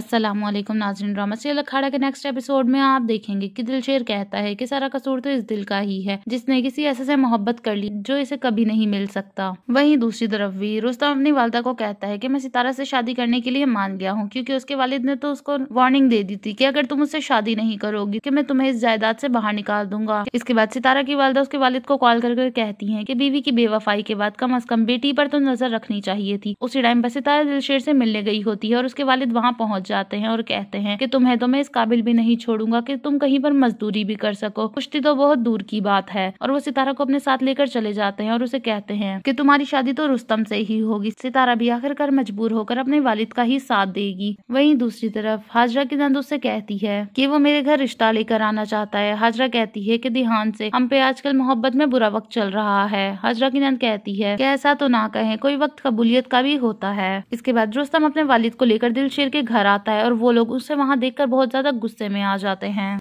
Aslam Nazran drama serial Akhara के next episode में आप देखेंगे कि दिलशेर कहता है कि सारा कसूर तो इस दिल का ही है जिसने किसी ऐसे से मोहब्बत कर ली जो इसे कभी नहीं मिल सकता वहीं दूसरी तरफ भी रुस्तम अपनी वालदा को कहता है कि मैं सितारा से शादी करने के लिए मान गया हूँ क्योंकि उसके वालिद ने तो उसको वार्निंग दे दी थी कि अगर तुम उससे शादी नहीं करोगी की मैं तुम्हें इस जायदाद से बाहर निकाल दूंगा इसके बाद सितारा की वालदा उसके वालिद को कॉल करके कहती है की बीवी की बेवफाई के बाद कम अज कम बेटी पर तो नजर रखनी चाहिए थी उसी टाइम पर सितारा दिलशेर से मिलने गई होती है और उसके वालिद वहाँ पहुंच पहुंच जाते हैं और कहते हैं कि तुम्हें तो मैं इस काबिल भी नहीं छोड़ूंगा कि तुम कहीं पर मजदूरी भी कर सको कुश्ती तो बहुत दूर की बात है और वो सितारा को अपने साथ लेकर चले जाते हैं और उसे कहते हैं कि तुम्हारी शादी तो रुस्तम से ही होगी सितारा भी आखिरकार मजबूर होकर अपने वालिद का ही साथ देगी वही दूसरी तरफ हाजरा की नंद उससे कहती है की वो मेरे घर रिश्ता लेकर आना चाहता है हाजरा कहती है की ध्यान से हम पे आजकल मोहब्बत में बुरा वक्त चल रहा है हाजरा की नंद कहती है की ऐसा तो ना कहे कोई वक्त कबूलियत का भी होता है इसके बाद रुस्तम अपने वालिद को लेकर दिलशेर के घर आता है और वो लोग उसे वहां देखकर बहुत ज्यादा गुस्से में आ जाते हैं